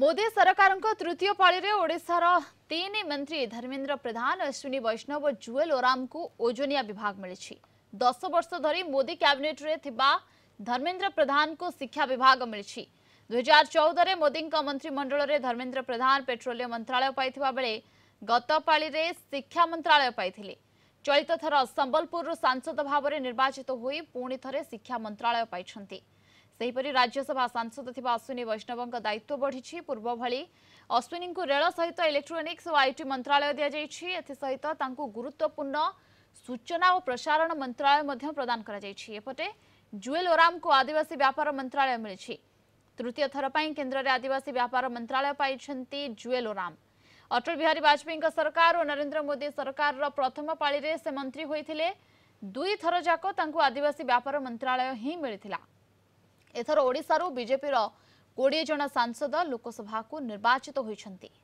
मोदी सरकारको तृतीय पासार तिन मन्त्री धर्मेन्द्र प्रधान अश्विनी वैष्णव जुएल को ओजनिया विभाग मिलि दस वर्ष धरि मोदी थिबा धर्मेन्द्र प्रधान शिक्षा विभाग मिलि दुई हजार चौधले मोदी मन्त्रीमण्डल धर्मेन्द्र प्रधान पेट्रोलियम मन्त्रालय पात पा शिक्षा मन्त्रालय पा चलित थर सम्बलपुर सांसद भाव निर्वाचित पुणि थरे शिक्षा मन्त्रालय पा ସେହିପରି ରାଜ୍ୟସଭା ସାଂସଦ ଥିବା ଅଶ୍ୱିନୀ ବୈଷ୍ଣବଙ୍କ ଦାୟିତ୍ୱ ବଢ଼ିଛି ପୂର୍ବ ଭଳି ଅଶ୍ୱିନୀଙ୍କୁ ରେଳ ସହିତ ଇଲେକ୍ଟ୍ରୋନିକ୍ସ ଓ ଆଇଟି ମନ୍ତ୍ରାଳୟ ଦିଆଯାଇଛି ଏଥିସହିତ ତାଙ୍କୁ ଗୁରୁତ୍ୱପୂର୍ଣ୍ଣ ସୂଚନା ଓ ପ୍ରସାରଣ ମନ୍ତ୍ରାଳୟ ମଧ୍ୟ ପ୍ରଦାନ କରାଯାଇଛି ଏପଟେ ଜୁଏଲ ଓରାମଙ୍କୁ ଆଦିବାସୀ ବ୍ୟାପାର ମନ୍ତ୍ରାଳୟ ମିଳିଛି ତୃତୀୟ ଥର ପାଇଁ କେନ୍ଦ୍ରରେ ଆଦିବାସୀ ବ୍ୟାପାର ମନ୍ତ୍ରାଳୟ ପାଇଛନ୍ତି ଜୁଏଲ ଓରାମ ଅଟଳ ବିହାରୀ ବାଜପେୟୀଙ୍କ ସରକାର ଓ ନରେନ୍ଦ୍ର ମୋଦି ସରକାରର ପ୍ରଥମ ପାଳିରେ ସେ ମନ୍ତ୍ରୀ ହୋଇଥିଲେ ଦୁଇ ଥର ଯାକ ତାଙ୍କୁ ଆଦିବାସୀ ବ୍ୟାପାର ମନ୍ତ୍ରାଳୟ ହିଁ ମିଳିଥିଲା ଏଥର ଓଡ଼ିଶାରୁ ବିଜେପିର କୋଡ଼ିଏ ଜଣ ସାଂସଦ ଲୋକସଭାକୁ ନିର୍ବାଚିତ ହୋଇଛନ୍ତି